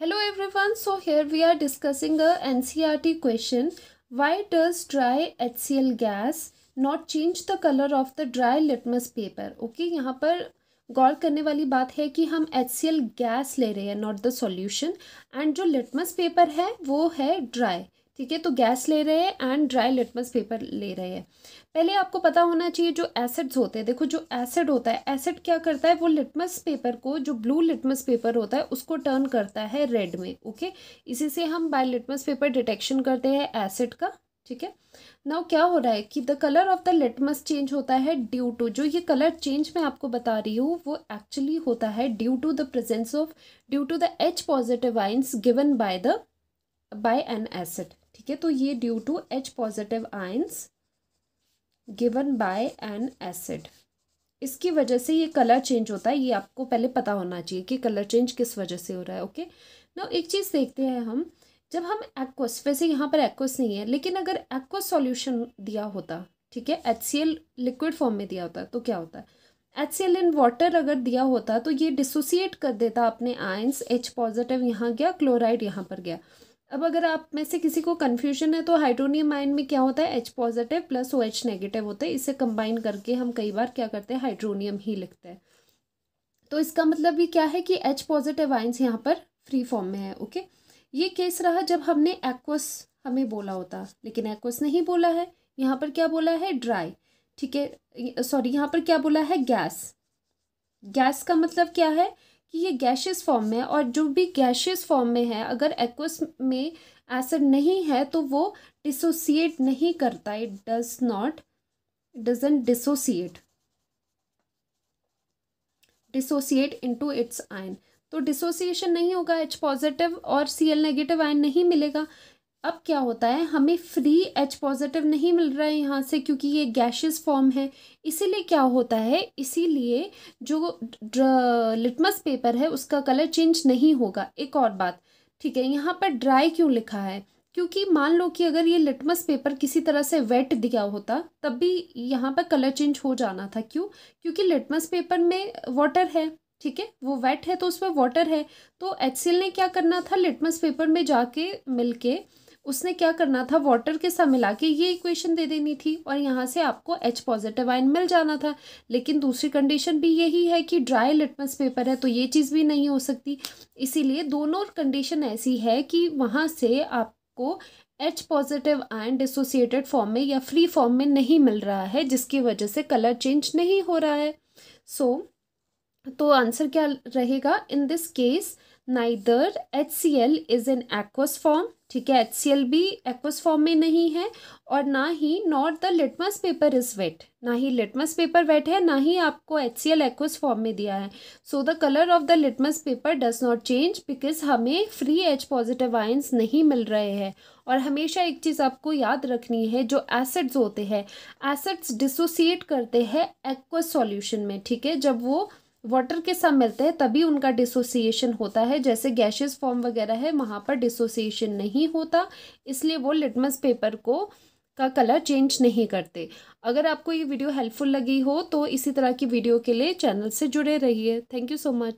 hello everyone so here we are discussing a NCERT question why does dry HCl gas not change the colour of the dry litmus paper okay यहाँ पर गौर करने वाली बात है कि हम HCL gas ले रहे हैं नॉट द सॉल्यूशन एंड जो लिटमस पेपर है वो है ड्राई ठीक है तो गैस ले रहे हैं एंड ड्राई लिटमस पेपर ले रहे हैं पहले आपको पता होना चाहिए जो एसिड्स होते हैं देखो जो एसिड होता है एसिड क्या करता है वो लिटमस पेपर को जो ब्लू लिटमस पेपर होता है उसको टर्न करता है रेड में ओके इसी से हम बाय लिटमस पेपर डिटेक्शन करते हैं एसिड का ठीक है नाउ क्या हो रहा है कि the colour of the litmus change होता है ड्यू टू जो ये कलर चेंज मैं आपको बता रही हूँ वो एक्चुअली होता है due to the presence of due to the H positive ions given by the by an acid ठीक है तो ये due to H positive ions given by an acid इसकी वजह से ये कलर चेंज होता है ये आपको पहले पता होना चाहिए कि कलर चेंज किस वजह से हो रहा है ओके ना एक चीज़ देखते हैं हम जब हम एक्वस वैसे यहाँ पर एक्वस नहीं है लेकिन अगर एक्वस सॉल्यूशन दिया होता ठीक है एच लिक्विड फॉर्म में दिया होता तो क्या होता है H C L in water अगर दिया होता तो ये डिसोसिएट कर देता अपने आयंस एच पॉजिटिव यहाँ गया क्लोराइड यहाँ पर गया अब अगर आप में से किसी को कन्फ्यूजन है तो हाइड्रोनियम आयन में क्या होता है H positive plus O H negative होता है इसे कंबाइन करके हम कई बार क्या करते हैं हाइड्रोनियम ही लिखते हैं तो इसका मतलब ये क्या है कि एच पॉजिटिव आइंस यहाँ पर फ्री फॉर्म में है ओके ये केस रहा जब हमने एक्वस हमें बोला होता लेकिन एक्वस नहीं बोला है यहाँ पर क्या बोला है ड्राई ठीक है सॉरी यहाँ पर क्या बोला है गैस गैस का मतलब क्या है कि ये गैशियस फॉर्म में है और जो भी गैशियस फॉर्म में है अगर एक्वस में एसिड नहीं है तो वो डिसोसिएट नहीं करता it does not doesn't dissociate dissociate into its ion तो डिसोसिएशन नहीं होगा एच पॉजिटिव और सी एल नेगेटिव आयन नहीं मिलेगा अब क्या होता है हमें फ्री एच पॉजिटिव नहीं मिल रहा है यहाँ से क्योंकि ये गैशेस फॉर्म है इसीलिए क्या होता है इसीलिए जो लिटमस पेपर है उसका कलर चेंज नहीं होगा एक और बात ठीक है यहाँ पर ड्राई क्यों लिखा है क्योंकि मान लो कि अगर ये लिटमस पेपर किसी तरह से वेट दिया होता तब भी यहाँ पर कलर चेंज हो जाना था क्यों क्योंकि लिटमस पेपर में वाटर है ठीक है वो वेट है तो उसमें वाटर है तो एच ने क्या करना था लिटमस पेपर में जाके मिल के उसने क्या करना था वाटर के साथ मिला के ये इक्वेशन दे देनी थी और यहाँ से आपको एच पॉजिटिव आयन मिल जाना था लेकिन दूसरी कंडीशन भी यही है कि ड्राई लिटमस पेपर है तो ये चीज़ भी नहीं हो सकती इसीलिए दोनों कंडीशन ऐसी है कि वहाँ से आपको H positive ion dissociated form में या फ्री फॉर्म में नहीं मिल रहा है जिसकी वजह से कलर चेंज नहीं हो रहा है सो so, तो आंसर क्या रहेगा in this case neither H C L is an aqueous form ठीक है एच सी एल भी एक्वस फॉर्म में नहीं है और ना ही not the litmus paper is wet ना ही लिटमस पेपर वेट है ना ही आपको H C L aqueous form में दिया है so the colour of the litmus paper does not change because हमें फ्री एच पॉजिटिव आइंस नहीं मिल रहे हैं और हमेशा एक चीज़ आपको याद रखनी है जो एसिड्स होते हैं एसिड्स डिसोसिएट करते हैं एक्वस सॉल्यूशन में ठीक है जब वो वाटर के साथ मिलते हैं तभी उनका डिसोसिएशन होता है जैसे गैशेज फॉर्म वगैरह है वहाँ पर डिसोसिएशन नहीं होता इसलिए वो लिटमस पेपर को का कलर चेंज नहीं करते अगर आपको ये वीडियो हेल्पफुल लगी हो तो इसी तरह की वीडियो के लिए चैनल से जुड़े रहिए थैंक यू सो मच